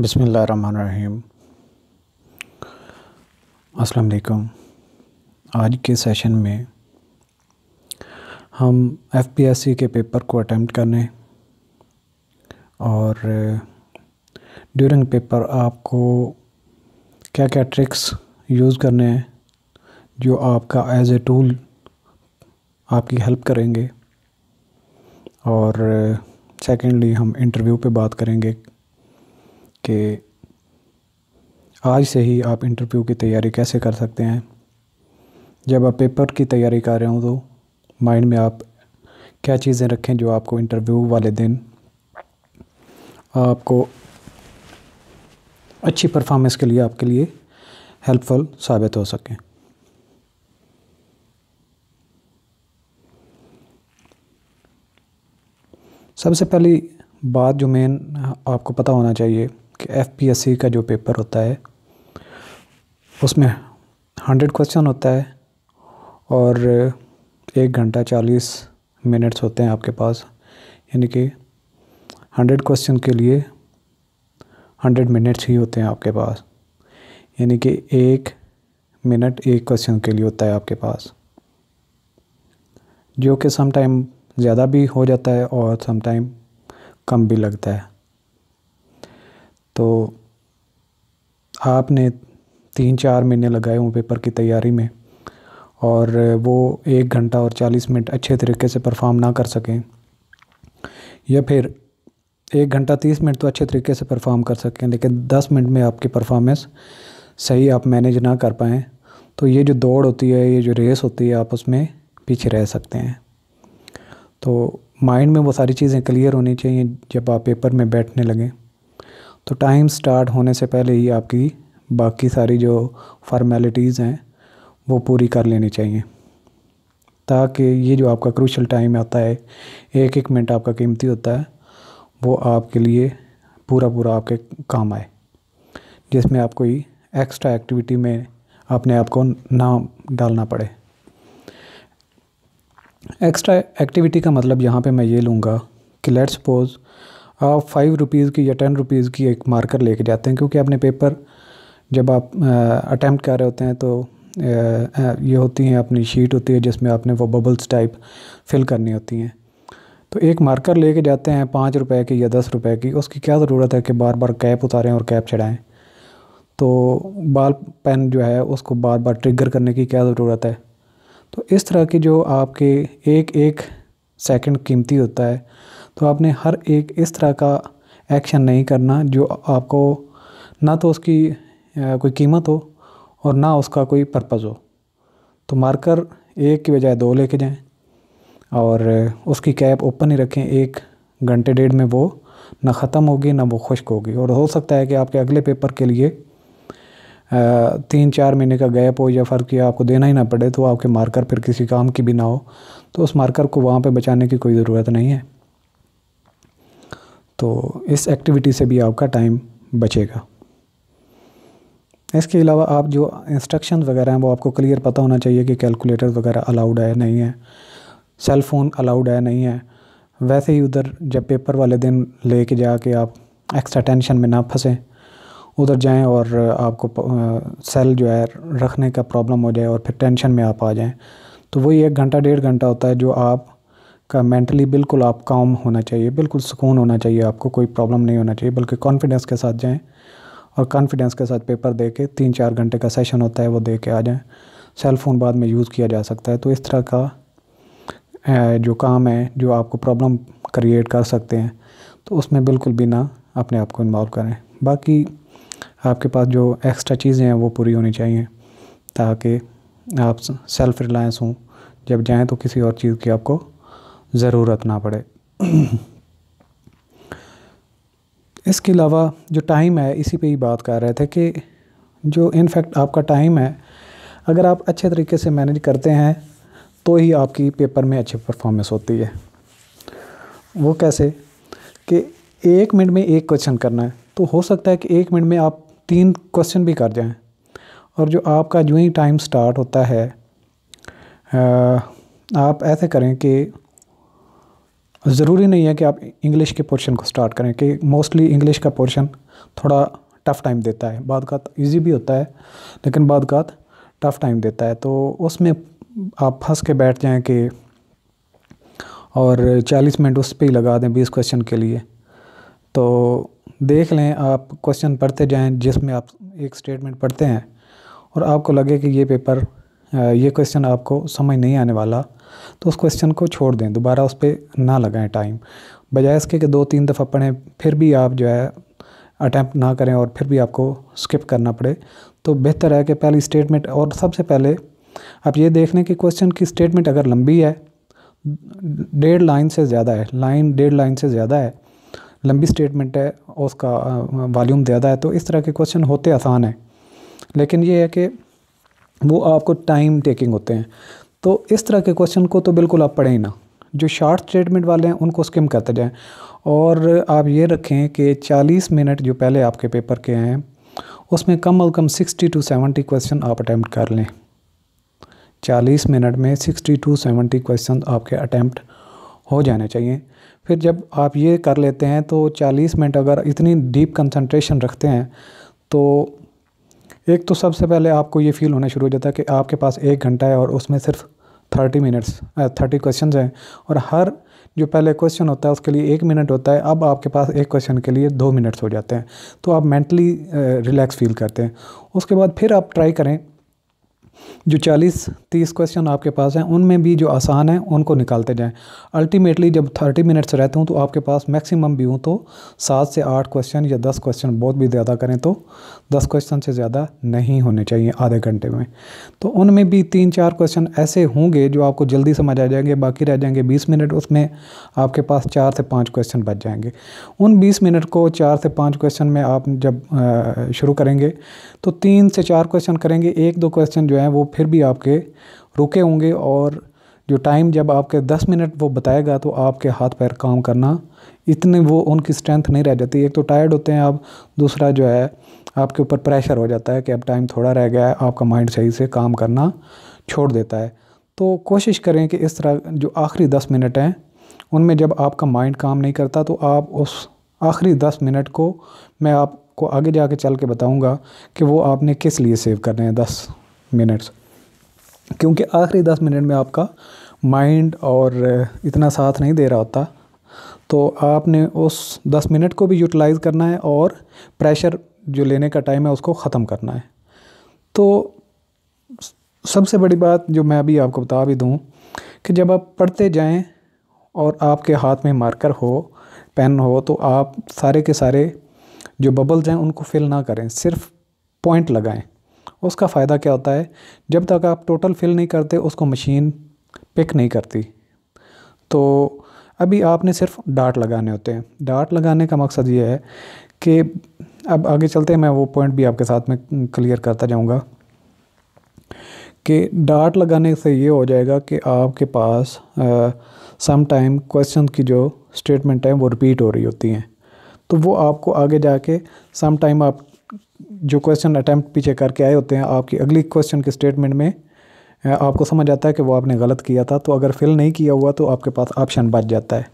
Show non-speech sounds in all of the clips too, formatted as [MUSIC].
बसमिल अस्सलाम वालेकुम आज के सेशन में हम एफपीएससी के पेपर को अटैम्प्ट करने और ड्यूरिंग पेपर आपको क्या क्या ट्रिक्स यूज़ करने हैं जो आपका एज ए टूल आपकी हेल्प करेंगे और सेकेंडली हम इंटरव्यू पे बात करेंगे कि आज से ही आप इंटरव्यू की तैयारी कैसे कर सकते हैं जब आप पेपर की तैयारी कर रहे हो तो माइंड में आप क्या चीज़ें रखें जो आपको इंटरव्यू वाले दिन आपको अच्छी परफॉर्मेंस के लिए आपके लिए हेल्पफुल साबित हो सकें सबसे पहली बात जो मेन आपको पता होना चाहिए एफ का जो पेपर होता है उसमें हंड्रेड क्वेश्चन होता है और एक घंटा चालीस मिनट्स होते हैं आपके पास यानी कि हंड्रेड क्वेश्चन के लिए हंड्रेड मिनट्स ही होते हैं आपके पास यानी कि एक मिनट एक क्वेश्चन के लिए होता है आपके पास जो कि सम टाइम ज़्यादा भी हो जाता है और सम टाइम कम भी लगता है तो आपने तीन चार महीने लगाए हूँ पेपर की तैयारी में और वो एक घंटा और चालीस मिनट अच्छे तरीके से परफॉर्म ना कर सकें या फिर एक घंटा तीस मिनट तो अच्छे तरीके से परफॉर्म कर सकें लेकिन दस मिनट में आपकी परफॉर्मेंस सही आप मैनेज ना कर पाएँ तो ये जो दौड़ होती है ये जो रेस होती है आप उसमें पीछे रह सकते हैं तो माइंड में वो सारी चीज़ें क्लियर होनी चाहिए जब आप पेपर में बैठने लगें तो टाइम स्टार्ट होने से पहले ही आपकी बाकी सारी जो फॉर्मेलिटीज़ हैं वो पूरी कर लेनी चाहिए ताकि ये जो आपका क्रूशल टाइम आता है एक एक मिनट आपका कीमती होता है वो आपके लिए पूरा पूरा आपके काम आए जिसमें आप कोई एक्स्ट्रा एक्टिविटी में अपने आप को ना डालना पड़े एक्स्ट्रा एक्टिविटी का मतलब यहाँ पे मैं ये लूँगा कि लेट्स सपोज फाइव रुपीज़ की या टेन रुपीज़ की एक मार्कर लेके जाते हैं क्योंकि अपने पेपर जब आप अटैम्प्ट कर रहे होते हैं तो ये होती हैं अपनी शीट होती है जिसमें आपने वो बबल्स टाइप फिल करनी होती हैं तो एक मार्कर लेके जाते हैं पाँच रुपए की या दस रुपए की उसकी क्या ज़रूरत है कि बार बार कैप उतारें और कैप चढ़ाएं तो बाल पेन जो है उसको बार बार ट्रिगर करने की क्या ज़रूरत है तो इस तरह की जो आपके एक एक सेकंड कीमती होता है तो आपने हर एक इस तरह का एक्शन नहीं करना जो आपको ना तो उसकी कोई कीमत हो और ना उसका कोई पर्पज़ हो तो मार्कर एक की बजाय दो लेके जाएं और उसकी कैप ओपन ही रखें एक घंटे डेढ़ में वो ना ख़त्म होगी ना वो खुश्क होगी और हो सकता है कि आपके अगले पेपर के लिए तीन चार महीने का गैप हो या फ़र्क या आपको देना ही ना पड़े तो आपके मार्कर फिर किसी काम की भी ना हो तो उस मार्कर को वहाँ पे बचाने की कोई ज़रूरत नहीं है तो इस एक्टिविटी से भी आपका टाइम बचेगा इसके अलावा आप जो इंस्ट्रक्शन वगैरह हैं वो आपको क्लियर पता होना चाहिए कि कैलकुलेटर वगैरह अलाउड है नहीं है सेल फ़ोन अलाउड है नहीं है वैसे ही उधर जब पेपर वाले दिन ले कर जा के आप एक्स्ट्रा टेंशन में ना फंसें उधर जाएं और आपको सेल जो है रखने का प्रॉब्लम हो जाए और फिर टेंशन में आप आ जाएं तो वही एक घंटा डेढ़ घंटा होता है जो आप का मेंटली बिल्कुल आप काम होना चाहिए बिल्कुल सुकून होना चाहिए आपको कोई प्रॉब्लम नहीं होना चाहिए बल्कि कॉन्फिडेंस के साथ जाएँ और कॉन्फिडेंस के साथ पेपर दे के तीन चार घंटे का सेशन होता है वो दे के आ जाएँ सेल फ़ोन बाद में यूज़ किया जा सकता है तो इस तरह का जो काम है जो आपको प्रॉब्लम क्रिएट कर सकते हैं तो उसमें बिल्कुल भी ना अपने आप को इन्वॉल्व करें बाकी आपके पास जो एक्स्ट्रा चीज़ें हैं वो पूरी होनी चाहिए ताकि आप सेल्फ़ रिलायंस हों जब जाएँ तो किसी और चीज़ की आपको ज़रूरत ना पड़े इसके अलावा जो टाइम है इसी पे ही बात कर रहे थे कि जो इनफैक्ट आपका टाइम है अगर आप अच्छे तरीके से मैनेज करते हैं तो ही आपकी पेपर में अच्छी परफॉर्मेंस होती है वो कैसे कि एक मिनट में एक क्वेश्चन करना है तो हो सकता है कि एक मिनट में आप तीन क्वेश्चन भी कर जाएं और जो आपका जो ही टाइम स्टार्ट होता है आप ऐसे करें कि ज़रूरी नहीं है कि आप इंग्लिश के पोर्शन को स्टार्ट करें कि मोस्टली इंग्लिश का पोर्शन थोड़ा टफ़ टाइम देता है बाद का ईजी तो भी होता है लेकिन बाद का टफ़ तो टाइम देता है तो उसमें आप फंस के बैठ जाएं कि और चालीस मिनट उस पर ही लगा दें बीस क्वेश्चन के लिए तो देख लें आप क्वेश्चन पढ़ते जाएं जिसमें आप एक स्टेटमेंट पढ़ते हैं और आपको लगे कि ये पेपर ये क्वेश्चन आपको समझ नहीं आने वाला तो उस क्वेश्चन को छोड़ दें दोबारा उस पर ना लगाएं टाइम बजाय इसके कि दो तीन दफ़ा पढ़ें फिर भी आप जो है अटैम्प्ट ना करें और फिर भी आपको स्किप करना पड़े तो बेहतर है कि पहली स्टेटमेंट और सबसे पहले आप ये देख लें कि क्वेश्चन की स्टेटमेंट अगर लंबी है डेढ़ लाइन से ज़्यादा है लाइन डेढ़ लाइन से ज़्यादा है लंबी स्टेटमेंट है उसका वॉल्यूम ज़्यादा है तो इस तरह के क्वेश्चन होते आसान हैं लेकिन ये है कि वो आपको टाइम टेकिंग होते हैं तो इस तरह के क्वेश्चन को तो बिल्कुल आप पढ़ें ही ना जो शार्ट स्टेटमेंट वाले हैं उनको स्किम करते जाएं और आप ये रखें कि 40 मिनट जो पहले आपके पेपर के हैं उसमें कम अज़ कम 60 टू 70 क्वेश्चन आप अटैम्प्ट कर लें 40 मिनट में 60 टू 70 क्वेश्चन आपके अटैम्प्ट हो जाने चाहिए फिर जब आप ये कर लेते हैं तो 40 मिनट अगर इतनी डीप कंसनट्रेशन रखते हैं तो एक तो सबसे पहले आपको ये फील होना शुरू हो जाता है कि आपके पास एक घंटा है और उसमें सिर्फ थर्टी मिनट्स थर्टी क्वेश्चन हैं और हर जो पहले क्वेश्चन होता है उसके लिए एक मिनट होता है अब आपके पास एक क्वेश्चन के लिए दो मिनट्स हो जाते हैं तो आप मेंटली रिलैक्स फील करते हैं उसके बाद फिर आप ट्राई करें जो 40 30 क्वेश्चन आपके पास हैं उनमें भी जो आसान हैं उनको निकालते जाएं अल्टीमेटली जब 30 मिनट्स रहते हूँ तो आपके पास मैक्सिमम भी हूँ तो सात से आठ क्वेश्चन या दस क्वेश्चन बहुत भी ज़्यादा करें तो दस क्वेश्चन से ज़्यादा नहीं होने चाहिए आधे घंटे में तो उनमें भी तीन चार क्वेश्चन ऐसे होंगे जो आपको जल्दी समझ आ जाएंगे बाकी रह जाएंगे बीस मिनट उसमें आपके पास चार से पाँच क्वेश्चन बच जाएंगे उन बीस मिनट को चार से पाँच क्वेश्चन में आप जब शुरू करेंगे तो तीन से चार क्वेश्चन करेंगे एक दो क्वेश्चन जो हैं वो फिर भी आपके रुके होंगे और जो टाइम जब आपके दस मिनट वो बताएगा तो आपके हाथ पैर काम करना इतने वो उनकी स्ट्रेंथ नहीं रह जाती एक तो टायर्ड होते हैं आप दूसरा जो है आपके ऊपर प्रेशर हो जाता है कि अब टाइम थोड़ा रह गया है आपका माइंड सही से काम करना छोड़ देता है तो कोशिश करें कि इस तरह जो आखिरी दस मिनट हैं उनमें जब आपका माइंड काम नहीं करता तो आप उस आखिरी दस मिनट को मैं आपको आगे जा कर चल के बताऊँगा कि वो आपने किस लिए सेव करने हैं दस मिनट्स क्योंकि आखिरी दस मिनट में आपका माइंड और इतना साथ नहीं दे रहा होता तो आपने उस दस मिनट को भी यूटिलाइज़ करना है और प्रेशर जो लेने का टाइम है उसको ख़त्म करना है तो सबसे बड़ी बात जो मैं अभी आपको बता भी दूँ कि जब आप पढ़ते जाएँ और आपके हाथ में मार्कर हो पेन हो तो आप सारे के सारे जो बबल्स हैं उनको फिल ना करें सिर्फ पॉइंट लगाएं उसका फ़ायदा क्या होता है जब तक आप टोटल फिल नहीं करते उसको मशीन पिक नहीं करती तो अभी आपने सिर्फ डाट लगाने होते हैं डाट लगाने का मकसद ये है कि अब आगे चलते हैं मैं वो पॉइंट भी आपके साथ में क्लियर करता जाऊँगा कि डाट लगाने से ये हो जाएगा कि आपके पास सम टाइम क्वेश्चन की जो स्टेटमेंट है वो रिपीट हो रही होती हैं तो वो आपको आगे जाके सम टाइम आप जो क्वेश्चन अटैम्प्ट पीछे करके आए होते हैं आपकी अगली क्वेश्चन के स्टेटमेंट में आपको समझ आता है कि वो आपने गलत किया था तो अगर फिल नहीं किया हुआ तो आपके पास ऑप्शन बच जाता है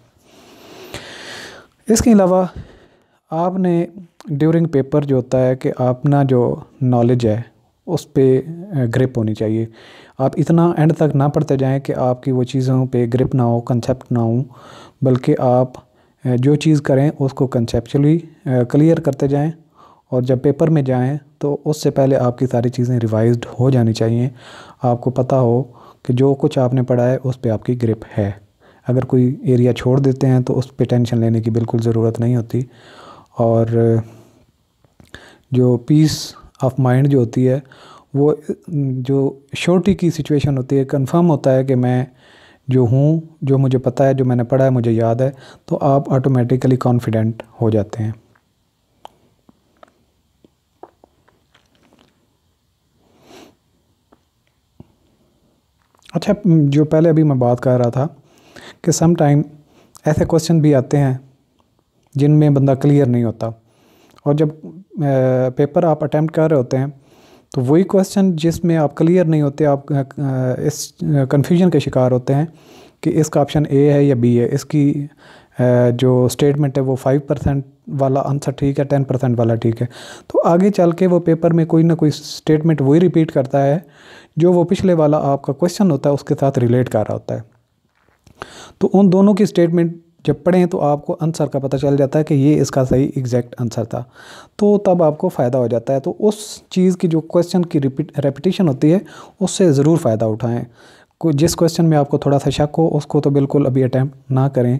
इसके अलावा आपने ड्यूरिंग पेपर जो होता है कि अपना जो नॉलेज है उस पर ग्रिप होनी चाहिए आप इतना एंड तक ना पढ़ते जाएं कि आपकी वो चीज़ों पे ग्रिप ना हो कंसेप्ट ना हो बल्कि आप जो चीज़ करें उसको कंसेप्चुअली क्लियर करते जाएं और जब पेपर में जाएं तो उससे पहले आपकी सारी चीज़ें रिवाइज हो जानी चाहिए आपको पता हो कि जो कुछ आपने पढ़ा है उस पर आपकी ग्रिप है अगर कोई एरिया छोड़ देते हैं तो उस पर टेंशन लेने की बिल्कुल ज़रूरत नहीं होती और जो पीस ऑफ माइंड जो होती है वो जो श्योरिटी की सिचुएशन होती है कंफर्म होता है कि मैं जो हूँ जो मुझे पता है जो मैंने पढ़ा है मुझे याद है तो आप ऑटोमेटिकली कॉन्फिडेंट हो जाते हैं अच्छा जो पहले अभी मैं बात कर रहा था कि सम टाइम ऐसे क्वेश्चन भी आते हैं जिनमें बंदा क्लियर नहीं होता और जब पेपर आप अटैम्प्ट कर रहे होते हैं तो वही क्वेश्चन जिसमें आप क्लियर नहीं होते आप इस कन्फ्यूजन के शिकार होते हैं कि इसका ऑप्शन ए है या बी है इसकी जो स्टेटमेंट है वो फाइव परसेंट वाला आंसर ठीक है टेन परसेंट वाला ठीक है तो आगे चल के वो पेपर में कोई ना कोई स्टेटमेंट वही रिपीट करता है जो वो पिछले वाला आपका क्वेश्चन होता है उसके साथ रिलेट कर रहा होता है तो उन दोनों की स्टेटमेंट जब पढ़ें तो आपको आंसर का पता चल जाता है कि ये इसका सही एग्जैक्ट आंसर था तो तब आपको फ़ायदा हो जाता है तो उस चीज़ की जो क्वेश्चन की रिपीट रेपिटेशन होती है उससे ज़रूर फ़ायदा उठाएँ को जिस क्वेश्चन में आपको थोड़ा सा शक हो उसको तो बिल्कुल अभी अटैम्प्ट ना करें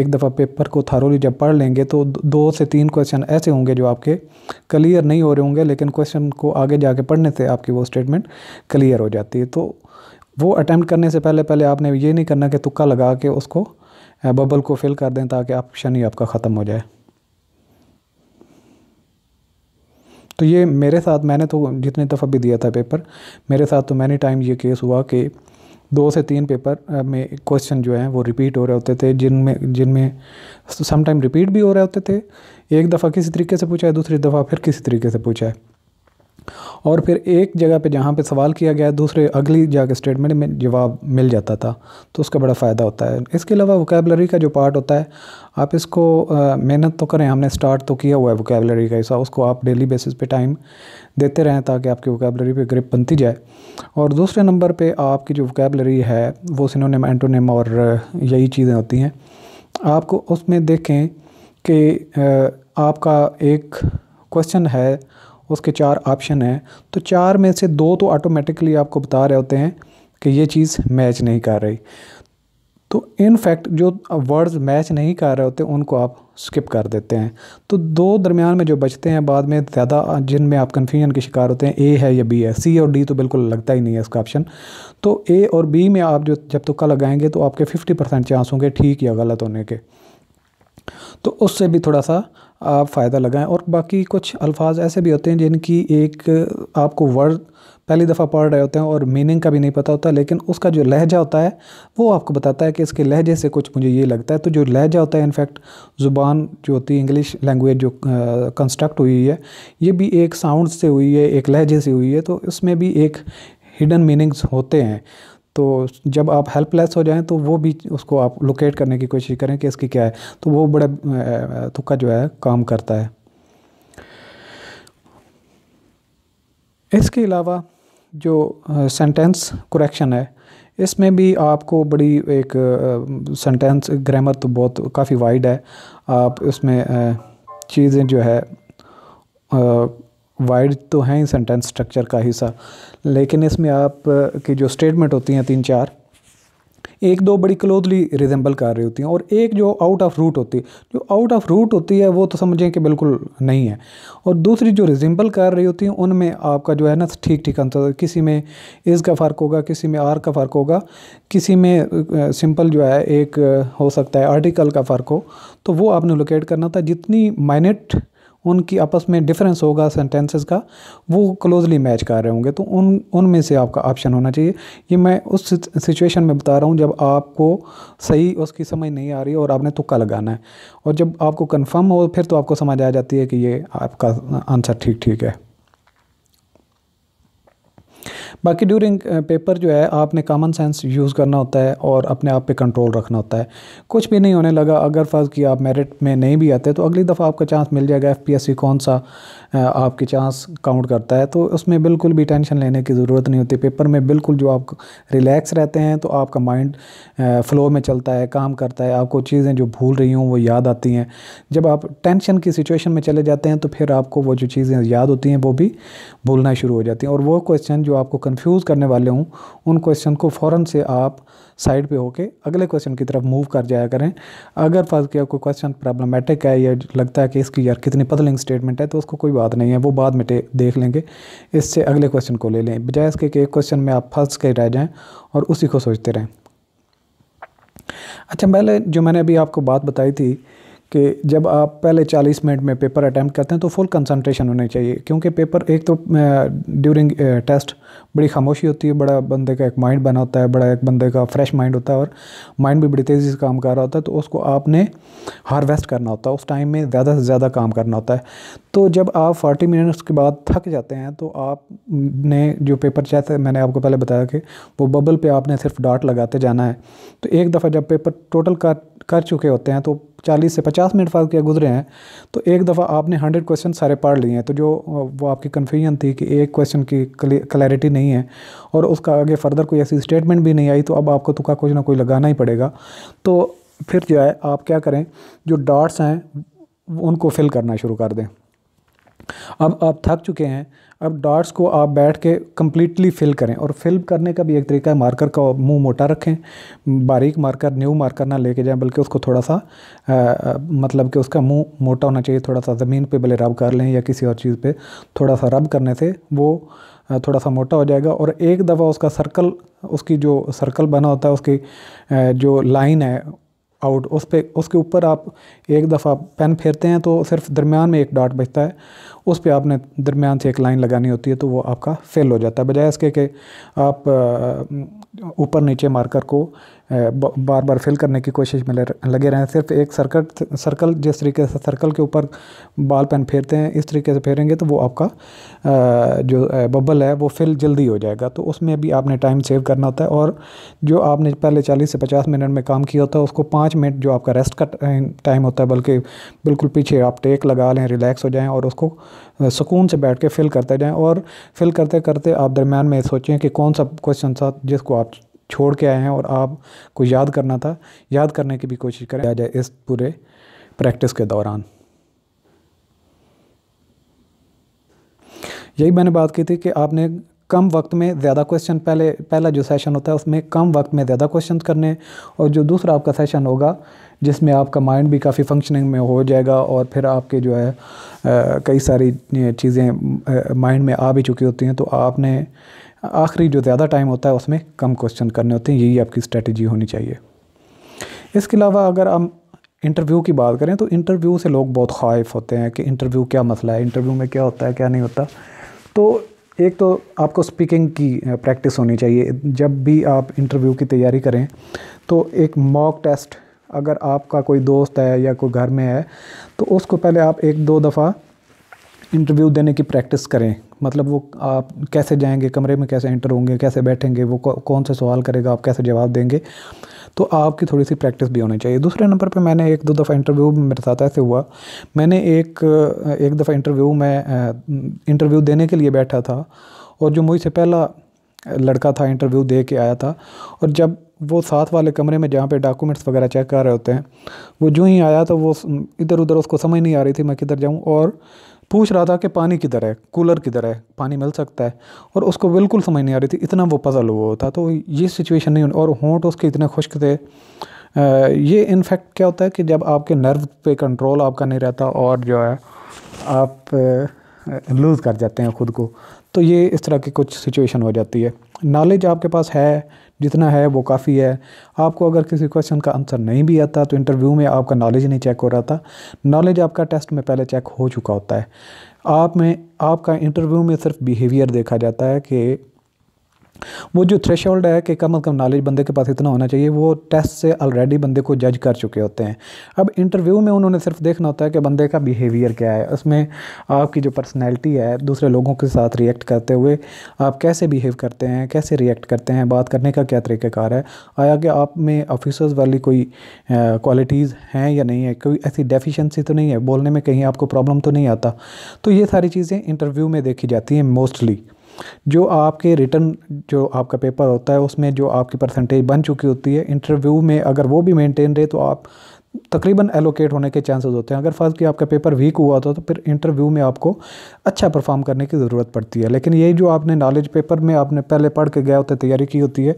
एक दफ़ा पेपर को थारोली जब पढ़ लेंगे तो दो से तीन क्वेश्चन ऐसे होंगे जो आपके क्लियर नहीं हो रहे होंगे लेकिन क्वेश्चन को आगे जाके पढ़ने से आपकी वो स्टेटमेंट क्लियर हो जाती है तो वो अटैम्प्ट करने से पहले पहले आपने ये नहीं करना कि तुक्का लगा के उसको बबल को फिल कर दें ताकि ऑप्शन ही आपका ख़त्म हो जाए तो ये मेरे साथ मैंने तो जितने दफ़ा भी दिया था पेपर मेरे साथ तो मैनी टाइम ये केस हुआ कि दो से तीन पेपर में क्वेश्चन जो हैं वो रिपीट हो रहे होते थे जिनमें जिनमें समटाइम रिपीट भी हो रहे होते थे एक दफ़ा किसी तरीके से पूछा है दूसरी दफ़ा फिर किसी तरीके से पूछा है और फिर एक जगह पे जहाँ पे सवाल किया गया दूसरे अगली जाके स्टेटमेंट में जवाब मिल जाता था तो उसका बड़ा फ़ायदा होता है इसके अलावा वोकेबलरी का जो पार्ट होता है आप इसको मेहनत तो करें हमने स्टार्ट तो किया हुआ है वोकेबलरी का हिसाब उसको आप डेली बेसिस पे टाइम देते रहें ताकि आपकी वोकेबलरी पे ग्रिप बनती जाए और दूसरे नंबर पर आपकी जो वोकेबलरी है वो सिनोनेम एंटोनेम और यही चीज़ें होती हैं आपको उसमें देखें कि आपका एक क्वेश्चन है उसके चार ऑप्शन हैं तो चार में से दो तो ऑटोमेटिकली आपको बता रहे होते हैं कि ये चीज़ मैच नहीं कर रही तो इन फैक्ट जो वर्ड्स मैच नहीं कर रहे होते उनको आप स्किप कर देते हैं तो दो दरमियान में जो बचते हैं बाद में ज़्यादा जिनमें आप कन्फ्यूजन के शिकार होते हैं ए है या बी है सी और डी तो बिल्कुल लगता ही नहीं है इसका ऑप्शन तो ए और बी में आप जो जब तुक्का तो लगाएंगे तो आपके 50 परसेंट चांस होंगे ठीक या गलत होने के तो उससे भी थोड़ा सा आप फ़ायदा लगाएं और बाकी कुछ अल्फाज ऐसे भी होते हैं जिनकी एक आपको वर्ड पहली दफ़ा पढ़ रहे होते हैं और मीनिंग का भी नहीं पता होता लेकिन उसका जो लहजा होता है वो आपको बताता है कि इसके लहजे से कुछ मुझे ये लगता है तो जो लहजा होता है इनफैक्ट ज़ुबान जो होती है इंग्लिश लैंग्वेज जो कंस्ट्रक्ट हुई है ये भी एक साउंड से हुई है एक लहजे से हुई है तो इसमें भी एक हिडन मीनिंग्स होते हैं तो जब आप हेल्पलेस हो जाएं तो वो भी उसको आप लोकेट करने की कोशिश करें कि इसकी क्या है तो वो बड़ा तुक्का तो जो है काम करता है इसके अलावा जो सेंटेंस कुरेक्शन है इसमें भी आपको बड़ी एक सेंटेंस ग्रामर तो बहुत काफ़ी वाइड है आप इसमें चीज़ें जो है वाइड तो हैं सेंटेंस स्ट्रक्चर का हिस्सा लेकिन इसमें आप की जो स्टेटमेंट होती हैं तीन चार एक दो बड़ी क्लोजली रिजेंबल कर रही होती हैं और एक जो आउट ऑफ रूट होती है जो आउट ऑफ रूट होती है वो तो समझें कि बिल्कुल नहीं है और दूसरी जो रिजेंबल कर रही होती हैं उनमें आपका जो है ना ठीक ठीक अंतर तो किसी में इस का फ़र्क होगा किसी में आर का फ़र्क होगा किसी में सिंपल जो है एक हो सकता है आर्टिकल का फ़र्क हो तो वो आपने लोकेट करना था जितनी माइनेट उनकी आपस में डिफरेंस होगा सेंटेंसेस का वो क्लोजली मैच कर रहे होंगे तो उन उनमें से आपका ऑप्शन होना चाहिए ये मैं उस सिचुएशन में बता रहा हूँ जब आपको सही उसकी समझ नहीं आ रही और आपने तुक्का लगाना है और जब आपको कन्फर्म हो फिर तो आपको समझ आ जाती है कि ये आपका आंसर ठीक ठीक है बाकी ड्यूरिंग पेपर जो है आपने कॉमन सेंस यूज़ करना होता है और अपने आप पे कंट्रोल रखना होता है कुछ भी नहीं होने लगा अगर फ़र्ज़ कि आप मेरिट में नहीं भी आते तो अगली दफ़ा आपका चांस मिल जाएगा एफ कौन सा आपके चांस काउंट करता है तो उसमें बिल्कुल भी टेंशन लेने की ज़रूरत नहीं होती पेपर में बिल्कुल जो आप रिलैक्स रहते हैं तो आपका माइंड फ़्लो में चलता है काम करता है आपको चीज़ें जो भूल रही हूँ वो याद आती हैं जब आप टेंशन की सिचुएशन में चले जाते हैं तो फिर आपको वो जो चीज़ें याद होती हैं वो भी भूलना शुरू हो जाती हैं और वो क्वेश्चन जो आपको आपको कंफ्यूज करने वाले हूँ उन क्वेश्चन को फ़ौर से आप साइड पे होके अगले क्वेश्चन की तरफ मूव कर जाया करें अगर फर्ज किया कोई क्वेश्चन प्रॉब्लमेटिक है या लगता है कि इसकी यार कितनी पदलिंग स्टेटमेंट है तो उसको कोई बात नहीं है वो बाद में देख लेंगे इससे अगले क्वेश्चन को ले लें बजाय इसके कि एक क्वेश्चन में आप फंस के रह जाएँ और उसी को सोचते रहें अच्छा पहले जो मैंने अभी आपको बात बताई थी कि जब आप पहले 40 मिनट में पेपर अटैम्प्ट करते हैं तो फुल कंसंट्रेशन होनी चाहिए क्योंकि पेपर एक तो ड्यूरिंग टेस्ट बड़ी खामोशी होती है बड़ा बंदे का एक माइंड बना होता है बड़ा एक बंदे का फ्रेश माइंड होता है और माइंड भी बड़ी तेज़ी से काम कर रहा होता है तो उसको आपने हारवेस्ट करना होता है उस टाइम में ज़्यादा से ज़्यादा काम करना होता है तो जब आप फोर्टी मिनट्स के बाद थक जाते हैं तो आपने जो पेपर जैसे मैंने आपको पहले बताया कि वो बबल पर आपने सिर्फ डाट लगाते जाना है तो एक दफ़ा जब पेपर टोटल कर कर चुके होते हैं तो चालीस से पचास मिनट बाद किया गुजरे हैं तो एक दफ़ा आपने हंड्रेड क्वेश्चन सारे पढ़ लिए हैं तो जो वो आपकी कन्फ्यूजन थी कि एक क्वेश्चन की क्लैरिटी नहीं है और उसका आगे फर्दर कोई ऐसी स्टेटमेंट भी नहीं आई तो अब आपको तुका तो कुछ ना कोई लगाना ही पड़ेगा तो फिर जो है आप क्या करें जो डॉट्स हैं उनको फिल करना शुरू कर दें अब आप थक चुके हैं अब डॉट्स को आप बैठ के कम्प्लीटली फिल करें और फिल करने का भी एक तरीका है मार्कर का मुंह मोटा रखें बारीक मार्कर न्यू मार्कर ना लेके जाएं बल्कि उसको थोड़ा सा आ, मतलब कि उसका मुंह मोटा होना चाहिए थोड़ा सा ज़मीन पे भले रब कर लें या किसी और चीज़ पे थोड़ा सा रब करने से वो थोड़ा सा मोटा हो जाएगा और एक दफ़ा उसका सर्कल उसकी जो सर्कल बना होता है उसकी जो लाइन है आउट उस पर उसके ऊपर आप एक दफ़ा पेन फेरते हैं तो सिर्फ दरमियान में एक डॉट बचता है उस पर आपने दरमियान से एक लाइन लगानी होती है तो वो आपका फेल हो जाता है बजाय इसके कि आप ऊपर नीचे मार्कर को बार बार फिल करने की कोशिश में लगे रहें सिर्फ एक सर्कट सर्कल जिस तरीके से सर्कल के ऊपर बाल पेन फेरते हैं इस तरीके से फेरेंगे तो वो आपका जो बबल है वो फिल जल्दी हो जाएगा तो उसमें भी आपने टाइम सेव करना होता है और जो आपने पहले चालीस से पचास मिनट में काम किया होता है उसको पाँच मिनट जो आपका रेस्ट का टाइम होता है बल्कि बिल्कुल पीछे आप टेक लगा लें रिलैक्स हो जाएँ और उसको सुकून से बैठ के फिल करते जाएँ और फिल करते करते आप दरम्यान में सोचें कि कौन सा क्वेश्चन था जिसको आप छोड़ के आए हैं और आप को याद करना था याद करने की भी कोशिश करें जाए इस पूरे प्रैक्टिस के दौरान यही मैंने बात की थी कि आपने कम वक्त में ज़्यादा क्वेश्चन पहले पहला जो सेशन होता है उसमें कम वक्त में ज़्यादा क्वेश्चन करने और जो दूसरा आपका सेशन होगा जिसमें आपका माइंड भी काफ़ी फंक्शनिंग में हो जाएगा और फिर आपके जो है कई सारी चीज़ें माइंड में आ भी चुकी होती हैं तो आपने आखिरी जो ज़्यादा टाइम होता है उसमें कम क्वेश्चन करने होते हैं यही आपकी स्ट्रैटेजी होनी चाहिए इसके अलावा अगर हम इंटरव्यू की बात करें तो इंटरव्यू से लोग बहुत ख़ाइफ होते हैं कि इंटरव्यू क्या मसला है इंटरव्यू में क्या होता है क्या नहीं होता तो एक तो आपको स्पीकिंग की प्रैक्टिस होनी चाहिए जब भी आप इंटरव्यू की तैयारी करें तो एक मॉक टेस्ट अगर आपका कोई दोस्त है या कोई घर में है तो उसको पहले आप एक दो दफ़ा इंटरव्यू देने की प्रैक्टिस करें मतलब वो आप कैसे जाएंगे कमरे में कैसे एंटर होंगे कैसे बैठेंगे वो कौन से सवाल करेगा आप कैसे जवाब देंगे तो आपकी थोड़ी सी प्रैक्टिस भी होनी चाहिए दूसरे नंबर पे मैंने एक दो दफ़ा इंटरव्यू मेरे साथ ऐसे हुआ मैंने एक एक दफ़ा इंटरव्यू में इंटरव्यू देने के लिए बैठा था और जो मुझसे पहला लड़का था इंटरव्यू दे के आया था और जब वो साथ वाले कमरे में जहाँ पे डॉक्यूमेंट्स वगैरह चेक कर रहे होते हैं वो जो ही आया तो वो इधर उधर उसको समझ नहीं आ रही थी मैं किधर जाऊँ और पूछ रहा था कि पानी किधर है कूलर किधर है पानी मिल सकता है और उसको बिल्कुल समझ नहीं आ रही थी इतना वो पजल हुआ था तो ये सिचुएशन नहीं और होंठ उसके इतने खुश्क थे ये इनफैक्ट क्या होता है कि जब आपके नर्व पे कंट्रोल आपका नहीं रहता और जो है आप लूज़ कर जाते हैं ख़ुद को तो ये इस तरह की कुछ सिचुएशन हो जाती है नॉलेज आपके पास है जितना है वो काफ़ी है आपको अगर किसी क्वेश्चन का आंसर नहीं भी आता तो इंटरव्यू में आपका नॉलेज नहीं चेक हो रहा था नॉलेज आपका टेस्ट में पहले चेक हो चुका होता है आप में आपका इंटरव्यू में सिर्फ बिहेवियर देखा जाता है कि वो जो थ्रेश होल्ड है कि कम अज़ कम नॉलेज बंदे के पास इतना होना चाहिए वो टेस्ट से ऑलरेडी बंदे को जज कर चुके होते हैं अब इंटरव्यू में उन्होंने सिर्फ देखना होता है कि बंदे का बिहेवियर क्या है उसमें आपकी जो पर्सनैलिटी है दूसरे लोगों के साथ रिएक्ट करते हुए आप कैसे बिहेव करते हैं कैसे रिएक्ट करते हैं बात करने का क्या तरीक़ाकार है आया कि आप में ऑफिसर्स वाली कोई क्वालिटीज़ हैं या नहीं है कोई ऐसी डेफिशेंसी तो नहीं है बोलने में कहीं आपको प्रॉब्लम तो नहीं आता तो ये सारी चीज़ें इंटरव्यू में देखी जाती हैं मोस्टली जो आपके रिटर्न जो आपका पेपर होता है उसमें जो आपकी परसेंटेज बन चुकी होती है इंटरव्यू में अगर वो भी मेंटेन रहे तो आप तकरीबन एलोकेट होने के चांसेस होते हैं अगर फर्ज कि आपका पेपर वीक हुआ था तो फिर इंटरव्यू में आपको अच्छा परफॉर्म करने की ज़रूरत पड़ती है लेकिन यही जो आपने नॉलेज पेपर में आपने पहले पढ़ के गया होते तैयारी की होती है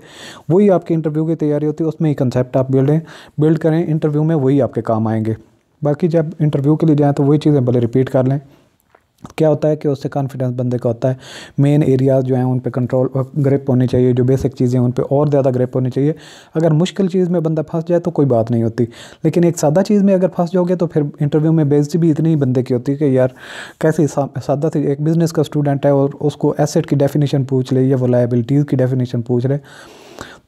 वही आपकी इंटरव्यू की तैयारी होती है उसमें ही कंसेप्ट आप बिल्डें बिल्ड करें इंटरव्यू में वही आपके काम आएंगे बाकी जब इंटरव्यू के लिए जाएँ तो वही चीज़ें भले रिपीट कर लें क्या होता है कि उससे कॉन्फिडेंस बंदे का होता है मेन एरियाज जो हैं उन पे कंट्रोल ग्रिप होनी चाहिए जो बेसिक चीज़ें उन पे और ज़्यादा ग्रिप होनी चाहिए अगर मुश्किल चीज़ में बंदा फंस जाए तो कोई बात नहीं होती लेकिन एक सादा चीज़ में अगर फंस जाओगे तो फिर इंटरव्यू में बेजती भी इतनी बंदे की होती है कि यार कैसे सादा थी एक बिज़नेस का स्टूडेंट है और उसको एसेट की डेफिनेशन पूछ ले या लाइबिलिटीज की डेफिनेशन पूछ ले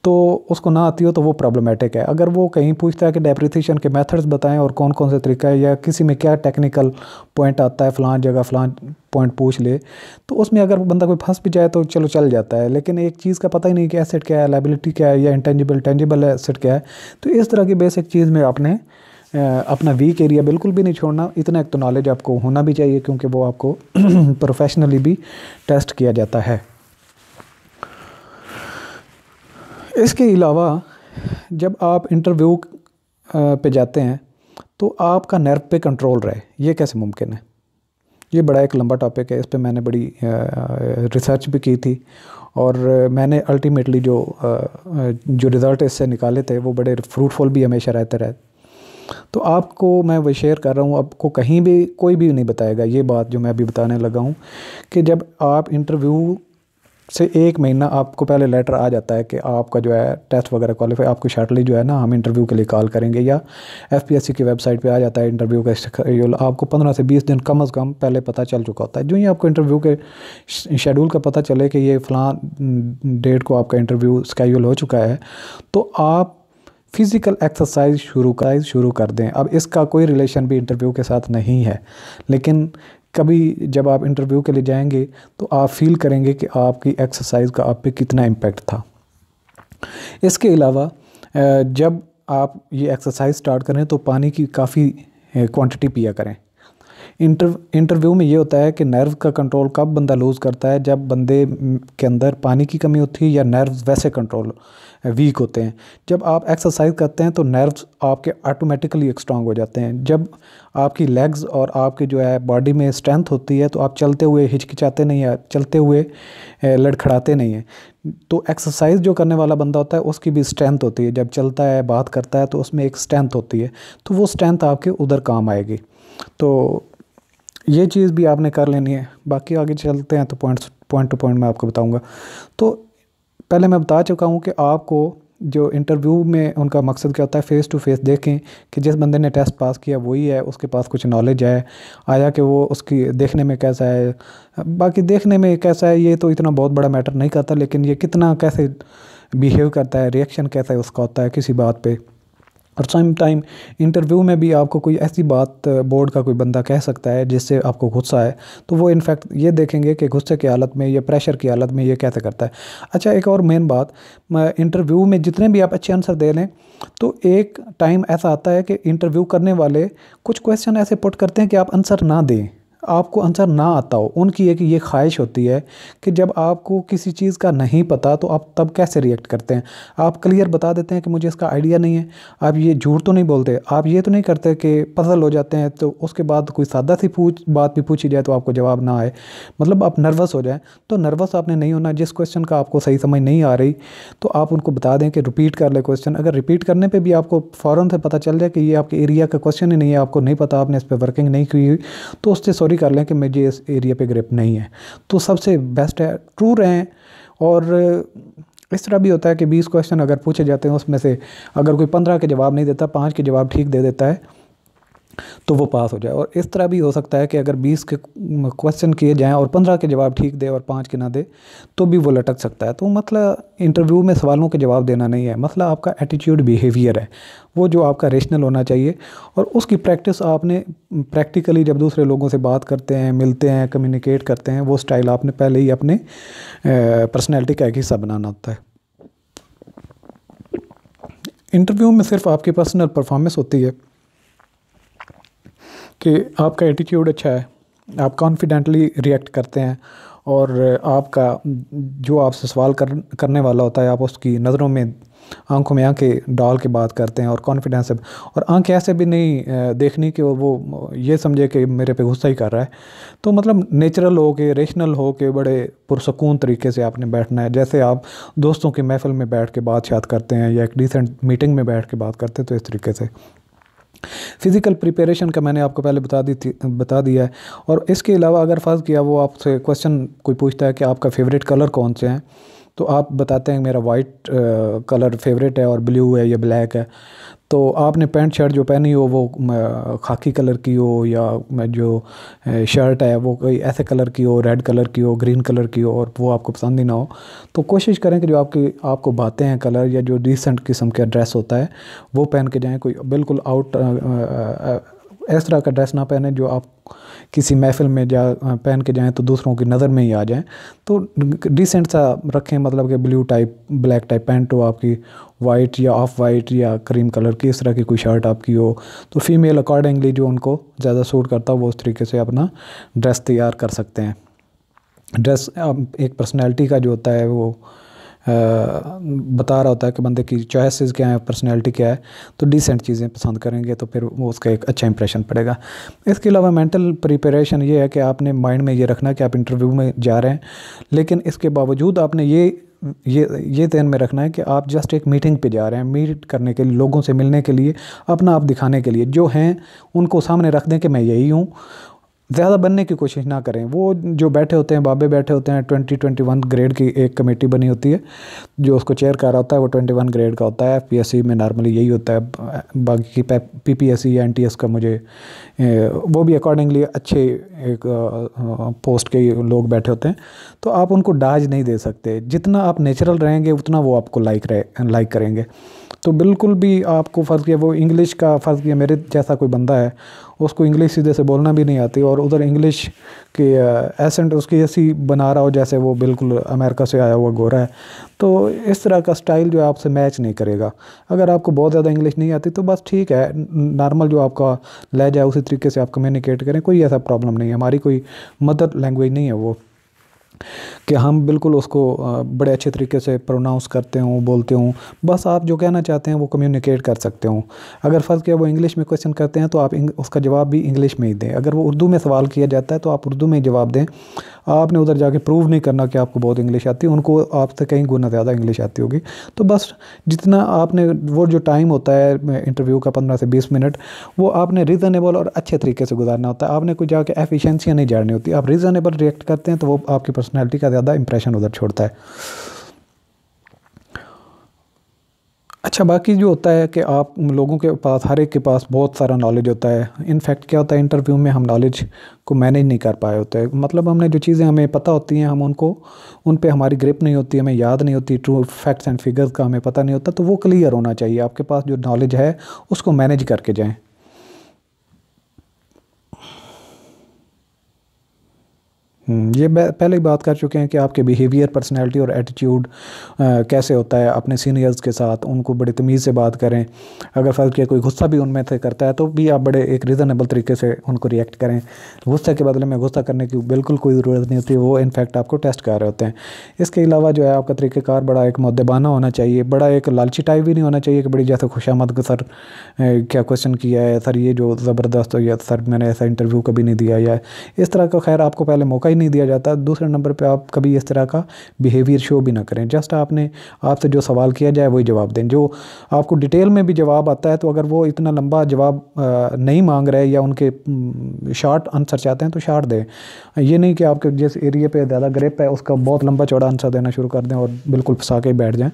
तो उसको ना आती हो तो वो प्रॉब्लमेटिक है अगर वो कहीं पूछता है कि डेप्रिसिएशन के मेथड्स बताएं और कौन कौन से तरीका है या किसी में क्या टेक्निकल पॉइंट आता है फलान जगह फ़लाँ पॉइंट पूछ ले तो उसमें अगर बंदा कोई फंस भी जाए तो चलो चल जाता है लेकिन एक चीज़ का पता ही नहीं कि एसेट क्या है लाइबिलिटी क्या है या इंटेंजिबल टेंजिबल एसेट क्या है तो इस तरह की बेसिक चीज़ में आपने अपना वीक एरिया बिल्कुल भी नहीं छोड़ना इतना एक तो नॉलेज आपको होना भी चाहिए क्योंकि वो आपको प्रोफेशनली [CLEARS THROAT] भी टेस्ट किया जाता है इसके अलावा जब आप इंटरव्यू पे जाते हैं तो आपका नर्व पे कंट्रोल रहे ये कैसे मुमकिन है ये बड़ा एक लंबा टॉपिक है इस पर मैंने बड़ी रिसर्च भी की थी और मैंने अल्टीमेटली जो जो रिज़ल्ट इससे निकाले थे वो बड़े फ्रूटफुल भी हमेशा रहते रहे तो आपको मैं वो शेयर कर रहा हूँ आपको कहीं भी कोई भी नहीं बताएगा ये बात जो मैं अभी बताने लगा हूँ कि जब आप इंटरव्यू से एक महीना आपको पहले लेटर आ जाता है कि आपका जो है टेस्ट वगैरह क्वालिफाई आपको शार्टली जो है ना हम इंटरव्यू के लिए कॉल करेंगे या एफपीएससी की वेबसाइट पे आ जाता है इंटरव्यू का शेड्यूल आपको पंद्रह से बीस दिन कम अज़ कम पहले पता चल चुका होता है जो ही आपको इंटरव्यू के शेड्यूल का पता चले कि ये फ़लाँ डेट को आपका इंटरव्यू स्कैड्यूल हो चुका है तो आप फ़िज़िकल एक्सरसाइज शुरू कर शुरू कर दें अब इसका कोई रिलेशन भी इंटरव्यू के साथ नहीं है लेकिन कभी जब आप इंटरव्यू के लिए जाएंगे तो आप फील करेंगे कि आपकी एक्सरसाइज का आप पे कितना इम्पेक्ट था इसके अलावा जब आप ये एक्सरसाइज स्टार्ट करें तो पानी की काफ़ी क्वांटिटी पिया करें इंटर इंटरव्यू में ये होता है कि नर्व का कंट्रोल कब बंदा लूज़ करता है जब बंदे के अंदर पानी की कमी होती है या नर्व वैसे कंट्रोल वीक होते हैं जब आप एक्सरसाइज करते हैं तो नर्व आपके ऑटोमेटिकली स्ट्रांग हो जाते हैं जब आपकी लेग्स और आपकी जो है बॉडी में स्ट्रेंथ होती है तो आप चलते हुए हिचकिचाते नहीं हैं चलते हुए लड़खड़ाते नहीं हैं तो एक्सरसाइज जो करने वाला बंदा होता है उसकी भी स्ट्रेंथ होती है जब चलता है बात करता है तो उसमें एक स्ट्रेंथ होती है तो वो स्ट्रेंथ आपके उधर काम आएगी तो ये चीज़ भी आपने कर लेनी है बाकी आगे चलते हैं तो पॉइंट पॉइंट टू पॉइंट मैं आपको बताऊँगा तो पहले मैं बता चुका हूँ कि आपको जो इंटरव्यू में उनका मकसद क्या होता है फ़ेस टू फेस देखें कि जिस बंदे ने टेस्ट पास किया वही है उसके पास कुछ नॉलेज है आया कि वो उसकी देखने में कैसा है बाकी देखने में कैसा है ये तो इतना बहुत बड़ा मैटर नहीं करता लेकिन ये कितना कैसे बिहेव करता है रिएक्शन कैसा है उसका होता है किसी बात पर और सम टाइम इंटरव्यू में भी आपको कोई ऐसी बात बोर्ड का कोई बंदा कह सकता है जिससे आपको गुस्सा है तो वो इनफैक्ट ये देखेंगे कि गुस्से की हालत में या प्रेशर की हालत में ये कैसे करता है अच्छा एक और मेन बात इंटरव्यू में जितने भी आप अच्छे आंसर दे लें तो एक टाइम ऐसा आता है कि इंटरव्यू करने वाले कुछ क्वेश्चन ऐसे पुट करते हैं कि आप आंसर ना दें आपको आंसर ना आता हो उनकी एक ये ख्वाहिश होती है कि जब आपको किसी चीज़ का नहीं पता तो आप तब कैसे रिएक्ट करते हैं आप क्लियर बता देते हैं कि मुझे इसका आइडिया नहीं है आप ये झूठ तो नहीं बोलते आप ये तो नहीं करते कि पजल हो जाते हैं तो उसके बाद कोई सादा सी पूछ बात भी पूछी जाए तो आपको जवाब ना आए मतलब आप नर्वस हो जाए तो नर्वस आपने नहीं होना जिस क्वेश्चन का आपको सही समझ नहीं आ रही तो आप उनको बता दें कि रिपीट कर ले क्वेश्चन अगर रिपीट करने पर भी आपको फ़ौर से पता चल जाए कि ये आपके एरिया का क्वेश्चन ही नहीं है आपको नहीं पता आपने इस पर वर्किंग नहीं की हुई तो उससे सॉरी डिस्कवरी कर लें कि मुझे इस एरिया पे ग्रिप नहीं है तो सबसे बेस्ट है ट्रू रहें और uh, इस तरह भी होता है कि बीस क्वेश्चन अगर पूछे जाते हैं उसमें से अगर कोई पंद्रह के जवाब नहीं देता पाँच के जवाब ठीक दे देता है तो वो पास हो जाए और इस तरह भी हो सकता है कि अगर 20 के क्वेश्चन किए जाएं और 15 के जवाब ठीक दे और पाँच के ना दे तो भी वो लटक सकता है तो मतलब इंटरव्यू में सवालों के जवाब देना नहीं है मसला मतलब आपका एटीट्यूड बिहेवियर है वो जो आपका रेशनल होना चाहिए और उसकी प्रैक्टिस आपने प्रैक्टिकली जब दूसरे लोगों से बात करते हैं मिलते हैं कम्युनिकेट करते हैं वो स्टाइल आपने पहले ही अपने पर्सनैलिटी का एक हिस्सा बनाना होता है इंटरव्यू में सिर्फ आपकी पर्सनल परफॉर्मेंस होती है कि आपका एटीट्यूड अच्छा है आप कॉन्फिडेंटली रिएक्ट करते हैं और आपका जो आपसे सवाल कर करने वाला होता है आप उसकी नज़रों में आंखों में आंखें डाल के बात करते हैं और कॉन्फिडेंस और आंखें ऐसे भी नहीं देखनी कि वो ये समझे कि मेरे पे गुस्सा ही कर रहा है तो मतलब नेचुरल हो के रेशनल हो के बड़े पुरसकून तरीके से आपने बैठना है जैसे आप दोस्तों की महफिल में बैठ के बात शात करते हैं या एक डिसेंट मीटिंग में बैठ के बात करते हैं तो इस तरीके से फ़िज़िकल प्रिपरेशन का मैंने आपको पहले बता दी थी बता दिया है और इसके अलावा अगर फ़र्ज़ किया वो आपसे क्वेश्चन कोई पूछता है कि आपका फेवरेट कलर कौन से हैं तो आप बताते हैं मेरा वाइट कलर फेवरेट है और ब्लू है या ब्लैक है तो आपने पैंट शर्ट जो पहनी हो वो खाकी कलर की हो या जो शर्ट है वो कोई ऐसे कलर की हो रेड कलर की हो ग्रीन कलर की हो और वो आपको पसंद ही ना हो तो कोशिश करें कि जो आपकी आपको भाते हैं कलर या जो डिसेंट किस्म का ड्रेस होता है वो पहन के जाएँ कोई बिल्कुल आउट इस तरह का ड्रेस ना पहने जो आप किसी महफिल में जा पहन के जाएँ तो दूसरों की नज़र में ही आ जाएँ तो डिसेंट सा रखें मतलब कि blue type black type pant हो आपकी वाइट या ऑफ वाइट या क्रीम कलर की इस तरह की कोई शर्ट आपकी हो तो फीमेल अकॉर्डिंगली जो उनको ज़्यादा सूट करता हो वो उस तरीके से अपना ड्रेस तैयार कर सकते हैं ड्रेस एक पर्सनैलिटी का जो होता है वो बता रहा होता है कि बंदे की चॉइसेस क्या है पर्सनैलिटी क्या है तो डिसेंट चीज़ें पसंद करेंगे तो फिर वो उसका एक अच्छा इंप्रेशन पड़ेगा इसके अलावा मेंटल प्रिपरेशन ये है कि आपने माइंड में ये रखना कि आप इंटरव्यू में जा रहे हैं लेकिन इसके बावजूद आपने ये ये ये ध्यान में रखना है कि आप जस्ट एक मीटिंग पे जा रहे हैं मीट करने के लिए लोगों से मिलने के लिए अपना आप दिखाने के लिए जो हैं उनको सामने रख दें कि मैं यही हूँ ज़्यादा बनने की कोशिश ना करें वो जो बैठे होते हैं बाबे बैठे होते हैं ट्वेंटी ट्वेंटी वन ग्रेड की एक कमेटी बनी होती है जो उसको चेयर कर रहा होता है वो ट्वेंटी वन ग्रेड का होता है एफ में नॉर्मली यही होता है बाकी पी पी एस सी या एन टी एस का मुझे वो भी अकॉर्डिंगली अच्छे एक पोस्ट के लोग बैठे होते हैं तो आप उनको डाज नहीं दे सकते जितना आप नेचुरल रहेंगे उतना वो आपको लाइक रहे लाइक करेंगे तो बिल्कुल भी आपको फ़र्ज़ किया वो इंग्लिश का फ़र्ज़ किया मेरे जैसा कोई बंदा है उसको इंग्लिश सीधे से बोलना भी नहीं आती और उधर इंग्लिश के एसेंट उसकी ऐसी बना रहा हो जैसे वो बिल्कुल अमेरिका से आया हुआ गोरा है तो इस तरह का स्टाइल जो है आपसे मैच नहीं करेगा अगर आपको बहुत ज़्यादा इंग्लिश नहीं आती तो बस ठीक है नॉर्मल जो आपका लहजा है उसी तरीके से आप कम्युनिकेट करें कोई ऐसा प्रॉब्लम नहीं है हमारी कोई मदर लैंग्वेज नहीं है वो कि हम बिल्कुल उसको बड़े अच्छे तरीके से प्रोनाउंस करते हों बोलते हों बस आप जो कहना चाहते हैं वो कम्युनिकेट कर सकते हों अगर फ़र्ज़ किया वो इंग्लिश में क्वेश्चन करते हैं तो आप उसका जवाब भी इंग्लिश में ही दें अगर वो उर्दू में सवाल किया जाता है तो आप उर्दू में ही जवाब दें आपने उधर जाके प्रूव नहीं करना कि आपको बहुत इंग्लिश आती है उनको आपसे कहीं गुना ज़्यादा इंग्लिश आती होगी तो बस जितना आपने वो जो टाइम होता है इंटरव्यू का पंद्रह से बीस मिनट वो आपने रीज़नेबल और अच्छे तरीके से गुजारना होता है आपने कोई जाके एफिशिएंसी नहीं जाननी होती आप रीज़नेबल रिएक्ट करते हैं तो वो आपकी पर्सनल पर्सनैलिटी का ज़्यादा इंप्रेशन उधर छोड़ता है अच्छा बाकी जो होता है कि आप लोगों के पास हर एक के पास बहुत सारा नॉलेज होता है इनफैक्ट क्या होता है इंटरव्यू में हम नॉलेज को मैनेज नहीं कर पाए होते मतलब हमने जो चीज़ें हमें पता होती हैं हम उनको उन पे हमारी ग्रिप नहीं होती हमें याद नहीं होती ट्रू फैक्ट्स एंड फिगर्स का हमें पता नहीं होता तो वो क्लियर होना चाहिए आपके पास जो नॉलेज है उसको मैनेज करके जाएँ हम्म, ये पहले ही बात कर चुके हैं कि आपके बिहेवियर पर्सनैलिटी और एटीट्यूड कैसे होता है अपने सीनियर्स के साथ उनको बड़ी तमीज़ से बात करें अगर फल किया कोई गुस्सा भी उनमें से करता है तो भी आप बड़े एक रीज़नेबल तरीके से उनको रिएक्ट करें गुस्से के बदले में गुस्सा करने की बिल्कुल कोई ज़रूरत नहीं होती वो इनफैक्ट आपको टेस्ट कर रहे होते हैं इसके अलावा जो है आपका तरीक़ेकार बड़ा एक मद्देबाना होना चाहिए बड़ा एक लालची टाइप भी नहीं होना चाहिए कि बड़ी जैसे खुशामद का सर क्या क्वेश्चन किया है सर ये जो ज़बरदस्त हो या सर मैंने ऐसा इंटरव्यू कभी नहीं दिया या इस तरह का खैर आपको पहले मौका ही नहीं दिया जाता दूसरे नंबर पर आप कभी इस तरह का बिहेवियर शो भी ना करें जस्ट आपने आपसे जो सवाल किया जाए वही जवाब दें जो आपको डिटेल में भी जवाब आता है तो अगर वो इतना लंबा जवाब नहीं मांग रहे या उनके शार्ट आंसर चाहते हैं तो शार्ट दें ये नहीं कि आपके जिस एरिए पर ज़्यादा ग्रिप है उसका बहुत लंबा चौड़ा आंसर देना शुरू कर दें और बिल्कुल फंसा के बैठ जाएँ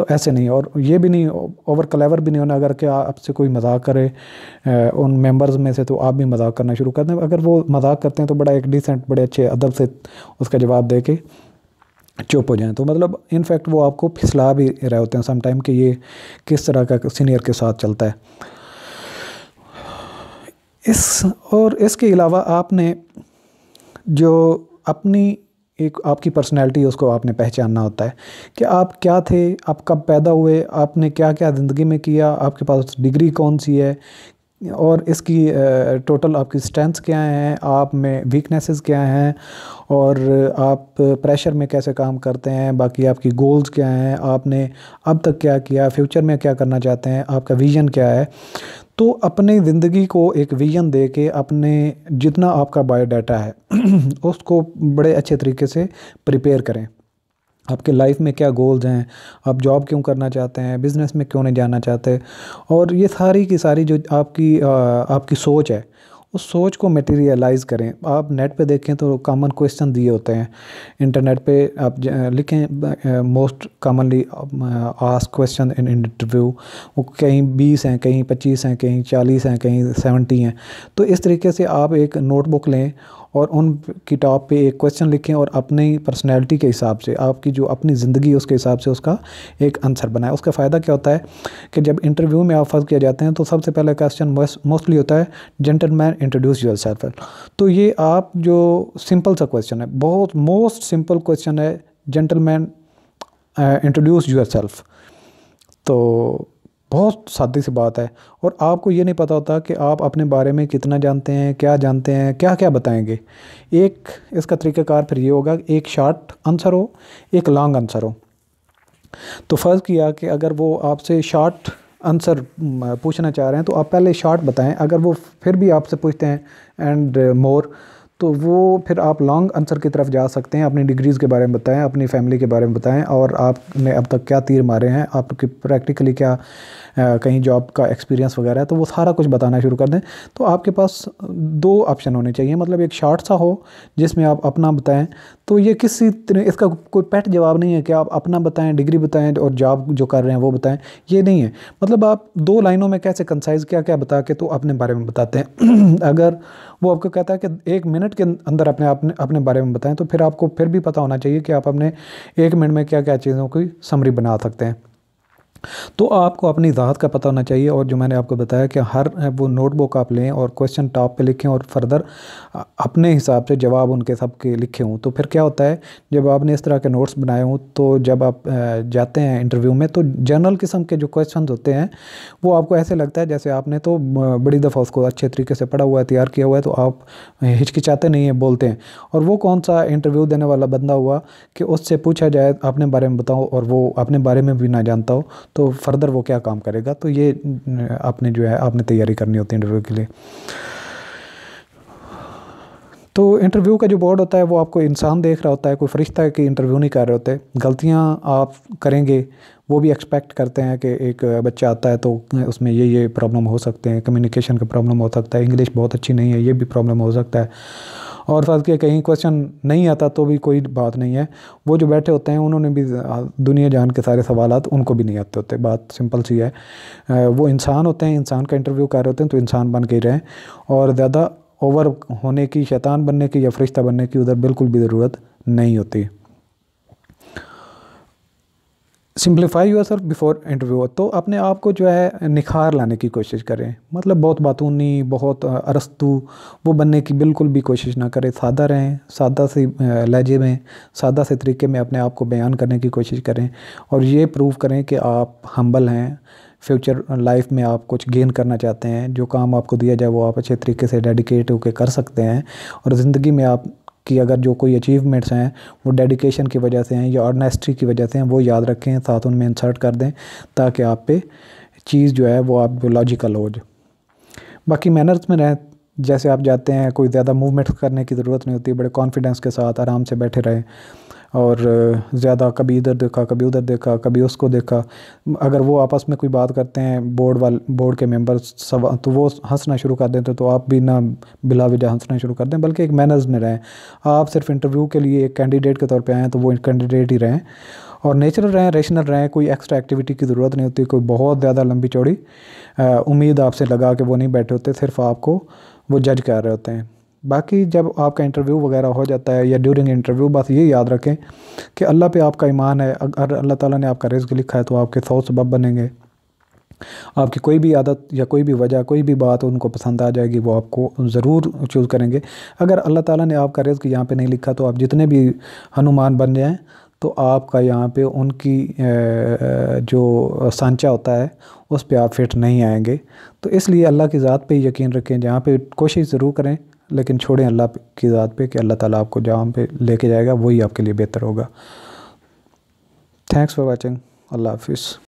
तो ऐसे नहीं और ये भी नहीं ओवर कलेवर भी नहीं होना अगर कि आपसे कोई मजाक करे उन मेंबर्स में से तो आप भी मजाक करना शुरू कर दें अगर वो मजाक करते हैं तो बड़ा एक डिसेंट बड़े अच्छे अदब अदब से उसका जवाब दे के चुप हो जाएं तो मतलब इनफैक्ट वो आपको फिसला भी रहे होते हैं समटाइम कि ये किस तरह का सीनियर के साथ चलता है इस और इसके अलावा आपने जो अपनी एक आपकी पर्सनैलिटी उसको आपने पहचानना होता है कि आप क्या थे आप कब पैदा हुए आपने क्या क्या ज़िंदगी में किया आपके पास डिग्री कौन सी है और इसकी टोटल आपकी स्ट्रेंथ्स क्या हैं आप में वीकनेसेस क्या हैं और आप प्रेशर में कैसे काम करते हैं बाकी आपकी गोल्स क्या हैं आपने अब तक क्या किया फ्यूचर में क्या करना चाहते हैं आपका विजन क्या है तो अपने ज़िंदगी को एक विजन दे के अपने जितना आपका बायोडाटा है [CLEARS THROAT] उसको बड़े अच्छे तरीके से प्रिपेयर करें आपके लाइफ में क्या गोल्स हैं आप जॉब क्यों करना चाहते हैं बिज़नेस में क्यों नहीं जाना चाहते और ये सारी की सारी जो आपकी आ, आपकी सोच है उस सोच को मटेरियलाइज करें आप नेट पे देखें तो कॉमन क्वेश्चन दिए होते हैं इंटरनेट पे आप लिखें most commonly ask question in interview वो कहीं बीस हैं कहीं पच्चीस हैं कहीं चालीस हैं कहीं सेवेंटी हैं तो इस तरीके से आप एक नोटबुक लें और उन किताब पे एक क्वेश्चन लिखें और अपनी पर्सनैलिटी के हिसाब से आपकी जो अपनी ज़िंदगी है उसके हिसाब से उसका एक आंसर बनाए उसका फ़ायदा क्या होता है कि जब इंटरव्यू में आप फर्ज किया जाते हैं तो सबसे पहले क्वेश्चन मोस्टली होता है जेंटलमैन इंट्रोड्यूस योर सेल्फ तो ये आप जो सिंपल सा क्वेश्चन है बहुत मोस्ट सिंपल क्वेश्चन है जेंटलमैन इंट्रोड्यूस योर सेल्फ तो बहुत सादी सी बात है और आपको ये नहीं पता होता कि आप अपने बारे में कितना जानते हैं क्या जानते हैं क्या क्या बताएंगे एक इसका तरीक़ाकार फिर ये होगा एक शार्ट आंसर हो एक लॉन्ग आंसर हो तो फ़र्ज़ किया कि अगर वो आपसे शार्ट आंसर पूछना चाह रहे हैं तो आप पहले शार्ट बताएं अगर वो फिर भी आपसे पूछते हैं एंड मोर uh, तो वो फिर आप लॉन्ग आंसर की तरफ जा सकते हैं अपनी डिग्रीज़ के बारे में बताएं अपनी फैमिली के बारे में बताएं और आपने अब तक क्या तीर मारे हैं आपकी प्रैक्टिकली क्या कहीं जॉब का एक्सपीरियंस वगैरह है तो वो सारा कुछ बताना शुरू कर दें तो आपके पास दो ऑप्शन होने चाहिए मतलब एक शार्ट सा हो जिसमें आप अपना बताएं तो ये किसी तरह इसका कोई पैट जवाब नहीं है कि आप अपना बताएं डिग्री बताएं और जॉब जो कर रहे हैं वो बताएं ये नहीं है मतलब आप दो लाइनों में कैसे कंसाइज क्या क्या बता के तो अपने बारे में बताते हैं [CLEARS THROAT] अगर वो आपको कहता है कि एक मिनट के अंदर अपने अपने अपने बारे में बताएं तो फिर आपको फिर भी पता होना चाहिए कि आप अपने एक मिनट में क्या क्या चीज़ों की समरी बना सकते हैं तो आपको अपनी ज़ात का पता होना चाहिए और जो मैंने आपको बताया कि हर वो नोटबुक आप लें और क्वेश्चन टॉप पे लिखें और फर्दर अपने हिसाब से जवाब उनके सब के लिखे हों तो फिर क्या होता है जब आपने इस तरह के नोट्स बनाए हों तो जब आप जाते हैं इंटरव्यू में तो जनरल किस्म के जो क्वेश्चन होते हैं वो आपको ऐसे लगता है जैसे आपने तो बड़ी दफ़ा उसको अच्छे तरीके से पढ़ा हुआ है तैयार किया हुआ है तो आप हिचकिचाते नहीं हैं बोलते हैं और वो कौन सा इंटरव्यू देने वाला बंदा हुआ कि उससे पूछा जाए अपने बारे में बताओ और वो अपने बारे में भी ना जानता हो तो फर्दर वो क्या काम करेगा तो ये आपने जो है आपने तैयारी करनी होती है इंटरव्यू के लिए तो इंटरव्यू का जो बोर्ड होता है वो आपको इंसान देख रहा होता है कोई फरिश्ता है कि इंटरव्यू नहीं कर रहे होते गलतियाँ आप करेंगे वो भी एक्सपेक्ट करते हैं कि एक बच्चा आता है तो उसमें ये ये प्रॉब्लम हो सकते हैं कम्युनिकेशन का प्रॉब्लम हो सकता है इंग्लिश बहुत अच्छी नहीं है ये भी प्रॉब्लम हो सकता है और फर्ज के कहीं क्वेश्चन नहीं आता तो भी कोई बात नहीं है वो जो बैठे होते हैं उन्होंने भी दुनिया जान के सारे सवाल उनको भी नहीं आते होते बात सिंपल सी है वो इंसान होते हैं इंसान का इंटरव्यू कर रहे होते हैं तो इंसान बन के रहें और ज़्यादा ओवर होने की शैतान बनने की या फरिश्ता बनने की उधर बिल्कुल भी ज़रूरत नहीं होती simplify yourself before interview तो अपने आप को जो है निखार लाने की कोशिश करें मतलब बहुत बातूनी बहुत अरस्तु वो बनने की बिल्कुल भी कोशिश ना करें सादा रहें सादा से लहजे में सादा से तरीके में अपने आप को बयान करने की कोशिश करें और ये प्रूव करें कि आप हम्बल हैं फ्यूचर लाइफ में आप कुछ गेन करना चाहते हैं जो काम आपको दिया जाए वो आप अच्छे तरीके से डेडिकेट होकर कर सकते हैं और ज़िंदगी में आप कि अगर जो कोई अचीवमेंट्स हैं वो डेडिकेशन की वजह से हैं या ऑनेस्टी की वजह से हैं वो याद रखें साथ उनमें इंसर्ट कर दें ताकि आप पे चीज़ जो है वो आप लॉजिकल हो जाए बाकी मैनर्स में रहें जैसे आप जाते हैं कोई ज़्यादा मूवमेंट्स करने की ज़रूरत नहीं होती बड़े कॉन्फिडेंस के साथ आराम से बैठे रहें और ज़्यादा कभी इधर देखा कभी उधर देखा कभी उसको देखा अगर वो आपस में कोई बात करते हैं बोर्ड वाले बोर्ड के मेंबर सब तो वो हंसना शुरू कर देते तो आप भी ना बिला वजह हंसना शुरू कर दें बल्कि एक मैनर्स में रहें आप सिर्फ इंटरव्यू के लिए एक कैंडिडेट के तौर पर आएँ तो वो कैंडिडेट ही रहें और नेचुरल रहें रेशनल रहें कोई एक्स्ट्रा एक्टिविटी की ज़रूरत नहीं होती कोई बहुत ज़्यादा लंबी चौड़ी उम्मीद आपसे लगा कि वो नहीं बैठे होते सिर्फ आपको वो जज कर रहे होते हैं बाकी जब आपका इंटरव्यू वगैरह हो जाता है या ड्यूरिंग इंटरव्यू बस ये याद रखें कि अल्लाह पे आपका ईमान है अगर अल्लाह ताला ने आपका रिस्क लिखा है तो आपके सौ सबब बनेंगे आपकी कोई भी आदत या कोई भी वजह कोई भी बात उनको पसंद आ जाएगी वो आपको ज़रूर चूज़ करेंगे अगर अल्लाह ताली ने आपका रिज्क यहाँ पर नहीं लिखा तो आप जितने भी हनुमान बन जाएँ तो आपका यहाँ पे उनकी जो सांचा होता है उस पर आप फिट नहीं आएंगे तो इसलिए अल्लाह की ज़ात पे यकीन रखें जहाँ पे कोशिश ज़रूर करें लेकिन छोड़ें अल्लाह की ज़ात पे कि अल्लाह ताला आपको जहाँ पे लेके जाएगा वही आपके लिए बेहतर होगा थैंक्स फॉर वाचिंग अल्लाह हाफिज़